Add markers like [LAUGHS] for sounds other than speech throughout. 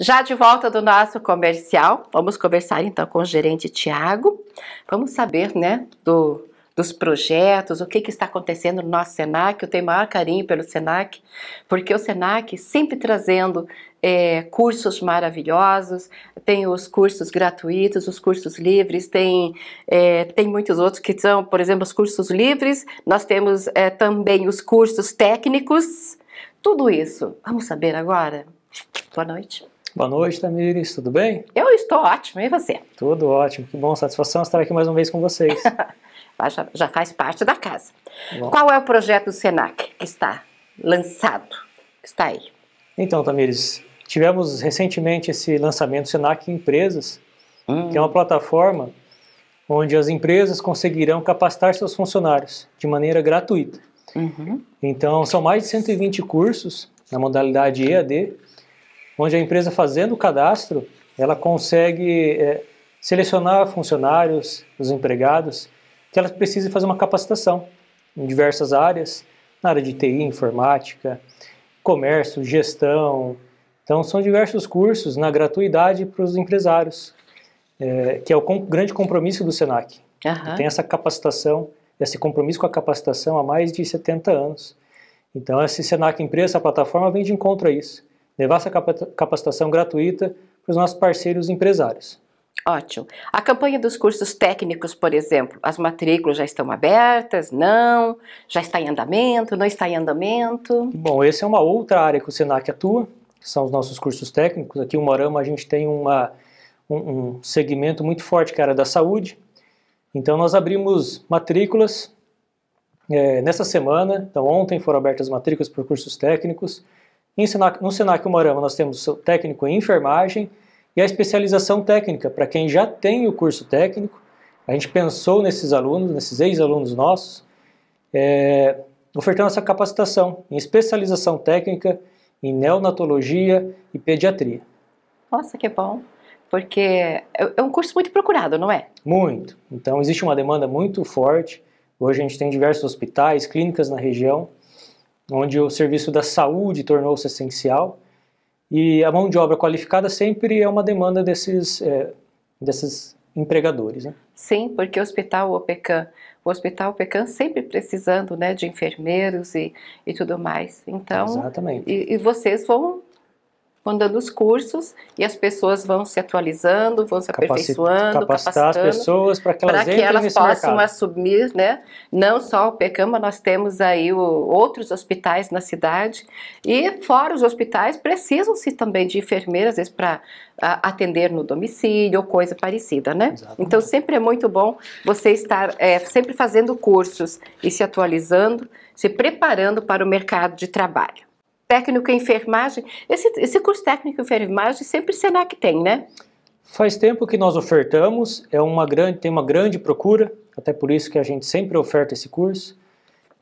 Já de volta do nosso comercial, vamos conversar então com o gerente Tiago. Vamos saber, né, do, dos projetos, o que, que está acontecendo no nosso SENAC. Eu tenho maior carinho pelo SENAC, porque o SENAC sempre trazendo é, cursos maravilhosos, tem os cursos gratuitos, os cursos livres, tem, é, tem muitos outros que são, por exemplo, os cursos livres, nós temos é, também os cursos técnicos, tudo isso. Vamos saber agora? Boa noite. Boa noite, Tamires, tudo bem? Eu estou ótimo, e você? Tudo ótimo, que bom, satisfação estar aqui mais uma vez com vocês. [LAUGHS] já, já, faz parte da casa. Bom. Qual é o projeto do SENAC que está lançado, que está aí? Então, Tamires, tivemos recentemente esse lançamento do SENAC Empresas, hum. que é uma plataforma onde as empresas conseguirão capacitar seus funcionários de maneira gratuita. Uhum. Então, são mais de 120 cursos na modalidade EAD, onde a empresa fazendo o cadastro, ela consegue é, selecionar funcionários, os empregados, que elas precisa fazer uma capacitação em diversas áreas, na área de TI, informática, comércio, gestão. Então, são diversos cursos na gratuidade para os empresários, é, que é o com, grande compromisso do SENAC. Uhum. Tem essa capacitação, esse compromisso com a capacitação há mais de 70 anos. Então, esse SENAC Empresa, essa plataforma, vem de encontro a isso levar essa capacitação gratuita para os nossos parceiros empresários. Ótimo. A campanha dos cursos técnicos, por exemplo, as matrículas já estão abertas? Não? Já está em andamento? Não está em andamento? Bom, essa é uma outra área que o SENAC atua, que são os nossos cursos técnicos. Aqui em Morama a gente tem uma, um, um segmento muito forte que é a área da saúde. Então nós abrimos matrículas é, nessa semana. Então ontem foram abertas matrículas para cursos técnicos. Senac, no Senac Umarama nós temos o técnico em enfermagem e a especialização técnica, para quem já tem o curso técnico. A gente pensou nesses alunos, nesses ex-alunos nossos, é, ofertando essa capacitação em especialização técnica, em neonatologia e pediatria. Nossa, que bom! Porque é, é um curso muito procurado, não é? Muito. Então, existe uma demanda muito forte. Hoje a gente tem diversos hospitais, clínicas na região onde o serviço da saúde tornou-se essencial e a mão de obra qualificada sempre é uma demanda desses, é, desses empregadores. Né? Sim, porque o hospital OPECAM, o hospital OPECAM sempre precisando né, de enfermeiros e, e tudo mais. Então, Exatamente. E, e vocês vão vão dando os cursos e as pessoas vão se atualizando, vão se aperfeiçoando, capacitar capacitando, as pessoas para que elas, que elas possam mercado. assumir, né? Não só o Pecama, nós temos aí o, outros hospitais na cidade e fora os hospitais precisam-se também de enfermeiras, às vezes para atender no domicílio ou coisa parecida, né? Exatamente. Então sempre é muito bom você estar é, sempre fazendo cursos e se atualizando, se preparando para o mercado de trabalho técnico em enfermagem. Esse, esse curso técnico em enfermagem sempre o SENAC tem, né? Faz tempo que nós ofertamos, é uma grande, tem uma grande procura, até por isso que a gente sempre oferta esse curso.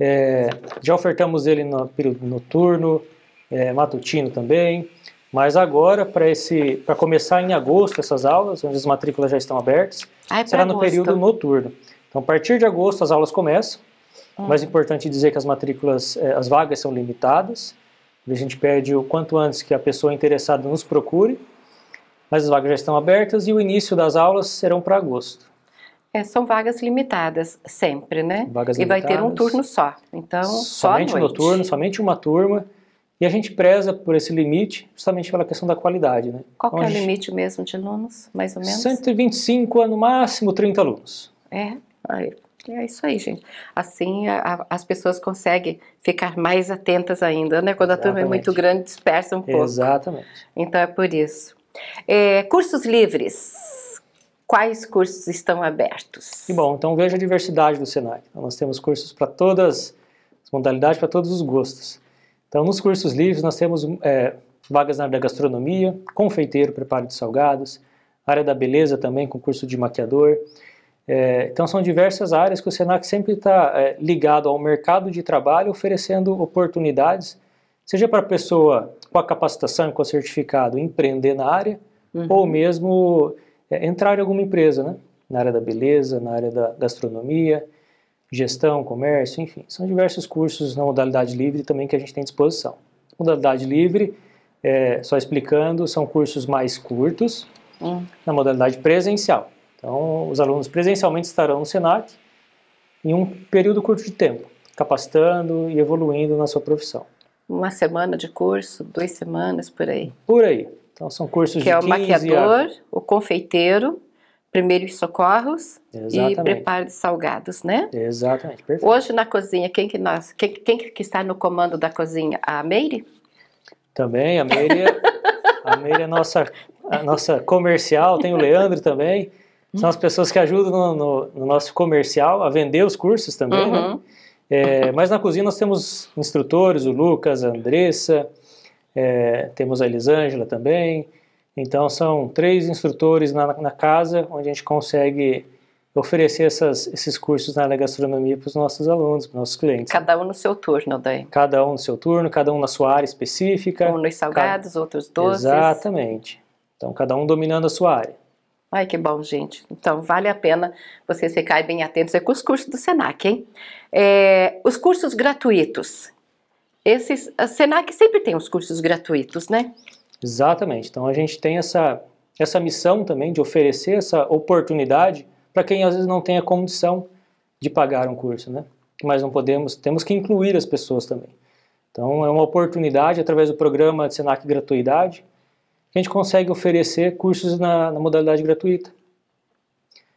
É, já ofertamos ele no período noturno, é, matutino também, mas agora, para começar em agosto essas aulas, onde as matrículas já estão abertas, ah, é será no período noturno. Então, a partir de agosto as aulas começam, hum. mas é importante dizer que as matrículas, é, as vagas são limitadas, a gente pede o quanto antes que a pessoa interessada nos procure, mas as vagas já estão abertas e o início das aulas serão para agosto. É, são vagas limitadas sempre, né? Vagas e limitadas, vai ter um turno só. Então, somente só noturno, somente uma turma. E a gente preza por esse limite, justamente pela questão da qualidade, né? Qual então, é o limite mesmo de alunos, mais ou menos? 125 no máximo 30 alunos. É, aí é isso aí, gente. Assim a, a, as pessoas conseguem ficar mais atentas ainda, né? Quando Exatamente. a turma é muito grande, dispersa um pouco. Exatamente. Então é por isso. É, cursos livres. Quais cursos estão abertos? E bom, então veja a diversidade do Senai. Então, nós temos cursos para todas as modalidades, para todos os gostos. Então, nos cursos livres, nós temos é, vagas na área da gastronomia, confeiteiro, preparo de salgados, área da beleza também, com curso de maquiador. É, então são diversas áreas que o Senac sempre está é, ligado ao mercado de trabalho, oferecendo oportunidades, seja para a pessoa com a capacitação, com o certificado, empreender na área, uhum. ou mesmo é, entrar em alguma empresa, né? na área da beleza, na área da gastronomia, gestão, comércio, enfim. São diversos cursos na modalidade livre também que a gente tem à disposição. Modalidade livre, é, só explicando, são cursos mais curtos hum. na modalidade presencial. Então, os alunos presencialmente estarão no SENAC em um período curto de tempo, capacitando e evoluindo na sua profissão. Uma semana de curso, duas semanas, por aí. Por aí. Então, são cursos que é de Que é o maquiador, a... o confeiteiro, primeiros socorros Exatamente. e preparo de salgados, né? Exatamente, perfeito. Hoje na cozinha, quem que, nós, quem, quem que está no comando da cozinha? A Meire? Também, a Meire, a Meire é nossa, a nossa comercial, tem o Leandro também. São as uhum. pessoas que ajudam no, no, no nosso comercial a vender os cursos também, né? uhum. né? É, mas na cozinha nós temos instrutores, o Lucas, a Andressa, é, temos a Elisângela também. Então são três instrutores na, na casa onde a gente consegue oferecer essas, esses cursos na área gastronomia para os nossos alunos, para os nossos clientes. Cada um no seu turno, daí. Cada um no seu turno, cada um na sua área específica. Um nos salgados, cada... outros doces. Exatamente. Então cada um dominando a sua área. Ai, que bom, gente. Então, vale a pena vocês ficarem bem atentos é com os cursos do SENAC, hein? É, os cursos gratuitos. Esses, a SENAC sempre tem os cursos gratuitos, né? Exatamente. Então, a gente tem essa, essa missão também de oferecer essa oportunidade para quem às vezes não tem a condição de pagar um curso, né? Mas não podemos, temos que incluir as pessoas também. Então, é uma oportunidade através do programa de SENAC Gratuidade, a gente consegue oferecer cursos na, na modalidade gratuita.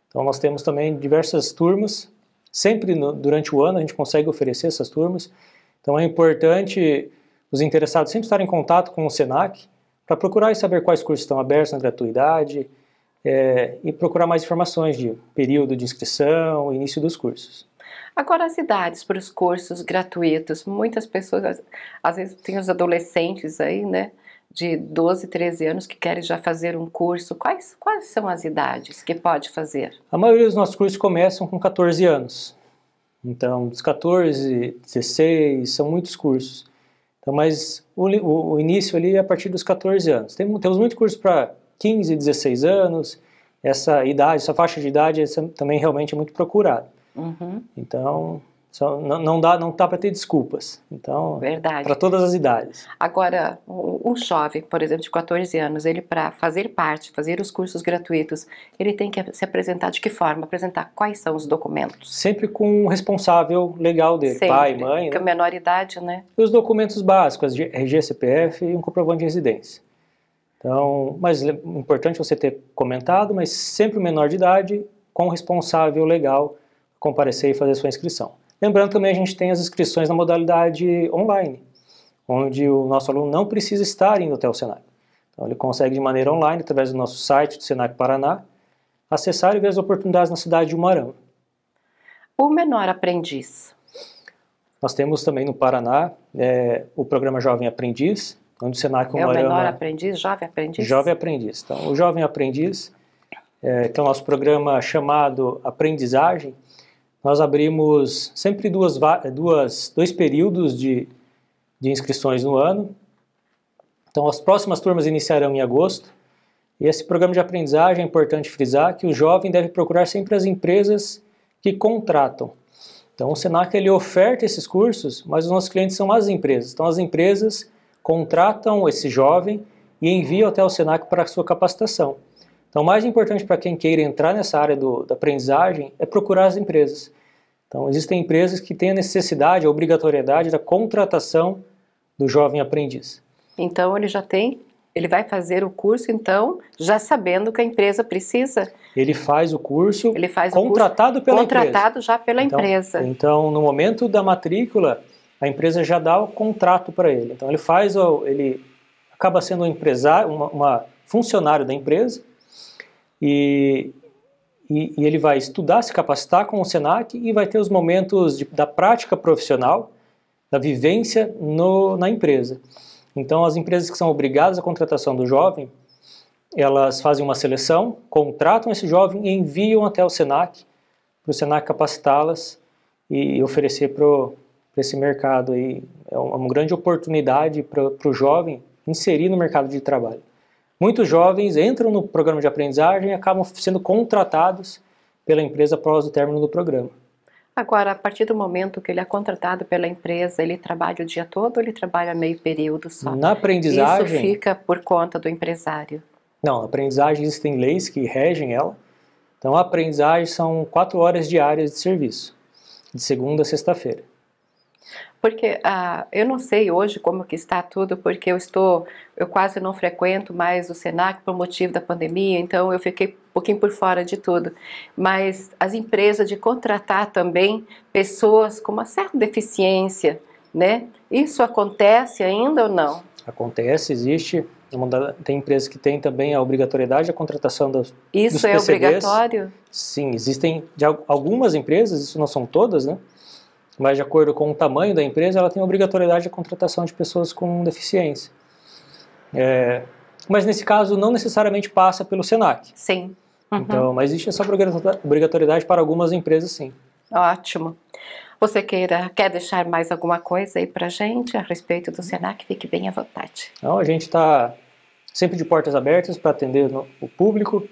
Então nós temos também diversas turmas, sempre no, durante o ano a gente consegue oferecer essas turmas. Então é importante os interessados sempre estarem em contato com o SENAC para procurar e saber quais cursos estão abertos na gratuidade é, e procurar mais informações de período de inscrição, início dos cursos. Agora as idades para os cursos gratuitos, muitas pessoas, às vezes tem os adolescentes aí, né, de 12, 13 anos que querem já fazer um curso? Quais, quais são as idades que pode fazer? A maioria dos nossos cursos começam com 14 anos. Então, dos 14, 16, são muitos cursos. Então, mas o, o, o início ali é a partir dos 14 anos. Tem, temos muitos cursos para 15, 16 anos. Essa idade, essa faixa de idade essa também realmente é muito procurada. Uhum. Então, só, não, não dá, não tá para ter desculpas. Então, verdade. Para todas as idades. Agora, um jovem, por exemplo, de 14 anos, ele para fazer parte, fazer os cursos gratuitos, ele tem que se apresentar de que forma? Apresentar quais são os documentos? Sempre com o responsável legal dele, Sempre. pai, mãe. Com é né? menor idade, né? os documentos básicos, RG, CPF e um comprovante de residência. Então, mas é importante você ter comentado, mas sempre o menor de idade com o responsável legal comparecer e fazer sua inscrição. Lembrando também a gente tem as inscrições na modalidade online, onde o nosso aluno não precisa estar indo até o Senac. Então ele consegue de maneira online, através do nosso site do Senac Paraná, acessar e ver as oportunidades na cidade de Umarama. O menor aprendiz. Nós temos também no Paraná é, o programa Jovem Aprendiz, onde o Senac Umarama... É o menor aprendiz, jovem aprendiz? Jovem aprendiz. Então, o jovem aprendiz, é, que é o nosso programa chamado Aprendizagem, nós abrimos sempre duas, duas, dois períodos de, de inscrições no ano. Então, as próximas turmas iniciarão em agosto. E esse programa de aprendizagem é importante frisar que o jovem deve procurar sempre as empresas que contratam. Então, o Senac ele oferta esses cursos, mas os nossos clientes são as empresas. Então, as empresas contratam esse jovem e enviam até o Senac para a sua capacitação. Então, o mais importante para quem queira entrar nessa área do, da aprendizagem é procurar as empresas. Então, existem empresas que têm a necessidade, a obrigatoriedade da contratação do jovem aprendiz. Então, ele já tem, ele vai fazer o curso, então, já sabendo que a empresa precisa. Ele faz o curso ele faz contratado o curso, pela contratado empresa. Contratado já pela então, empresa. Então, no momento da matrícula, a empresa já dá o contrato para ele. Então, ele faz, ele acaba sendo um empresário, uma, uma funcionário da empresa, e, e, e ele vai estudar, se capacitar com o SENAC e vai ter os momentos de, da prática profissional, da vivência no, na empresa. Então, as empresas que são obrigadas à contratação do jovem, elas fazem uma seleção, contratam esse jovem e enviam até o SENAC, para o SENAC capacitá-las e oferecer para esse mercado. Aí. É, é uma grande oportunidade para o jovem inserir no mercado de trabalho. Muitos jovens entram no programa de aprendizagem e acabam sendo contratados pela empresa após o término do programa. Agora, a partir do momento que ele é contratado pela empresa, ele trabalha o dia todo ou ele trabalha meio período só? Na aprendizagem... Isso fica por conta do empresário. Não, a aprendizagem existem leis que regem ela. Então, a aprendizagem são quatro horas diárias de serviço, de segunda a sexta-feira. Porque ah, eu não sei hoje como que está tudo, porque eu estou, eu quase não frequento mais o Senac por motivo da pandemia, então eu fiquei um pouquinho por fora de tudo. Mas as empresas de contratar também pessoas com uma certa deficiência, né? Isso acontece ainda ou não? Acontece, existe. tem empresas que têm também a obrigatoriedade da contratação das, isso dos Isso é PCDs. obrigatório? Sim, existem de algumas empresas, isso não são todas, né? mas de acordo com o tamanho da empresa, ela tem obrigatoriedade de contratação de pessoas com deficiência. É, mas nesse caso, não necessariamente passa pelo SENAC. Sim. Uhum. Então, mas existe essa obrigatoriedade para algumas empresas, sim. Ótimo. Você queira, quer deixar mais alguma coisa aí para gente a respeito do SENAC? Fique bem à vontade. Não, a gente está sempre de portas abertas para atender o público.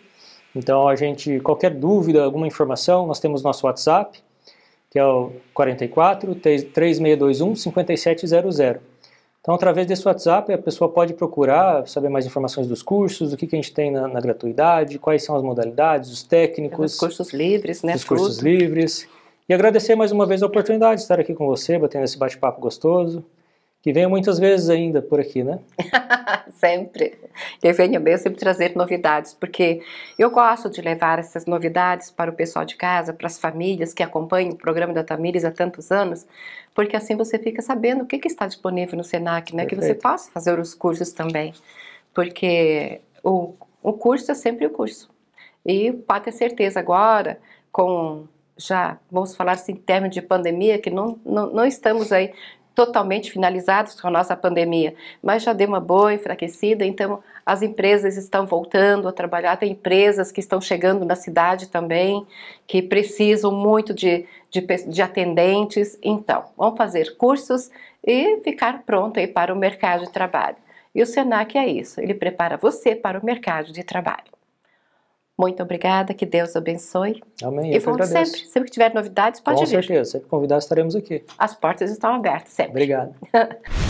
Então, a gente, qualquer dúvida, alguma informação, nós temos nosso WhatsApp, que é o 44 3621 5700. Então, através desse WhatsApp, a pessoa pode procurar saber mais informações dos cursos, do que, que a gente tem na, na gratuidade, quais são as modalidades, os técnicos. Os cursos livres, né? Os cursos livres. E agradecer mais uma vez a oportunidade de estar aqui com você, batendo esse bate-papo gostoso que venha muitas vezes ainda por aqui, né? [LAUGHS] sempre. Que venha mesmo sempre trazer novidades, porque eu gosto de levar essas novidades para o pessoal de casa, para as famílias que acompanham o programa da Tamires há tantos anos, porque assim você fica sabendo o que, que está disponível no SENAC, né? Perfeito. Que você possa fazer os cursos também, porque o, o curso é sempre o curso. E pode ter certeza agora, com já, vamos falar assim, em termos de pandemia, que não, não, não estamos aí totalmente finalizados com a nossa pandemia, mas já deu uma boa enfraquecida, então as empresas estão voltando a trabalhar, tem empresas que estão chegando na cidade também, que precisam muito de, de, de atendentes, então, vão fazer cursos e ficar pronto aí para o mercado de trabalho. E o SENAC é isso, ele prepara você para o mercado de trabalho. Muito obrigada, que Deus abençoe. Amém. E vamos sempre, sempre que tiver novidades, pode Com vir. Com certeza, sempre convidar estaremos aqui. As portas estão abertas sempre. Obrigado. [LAUGHS]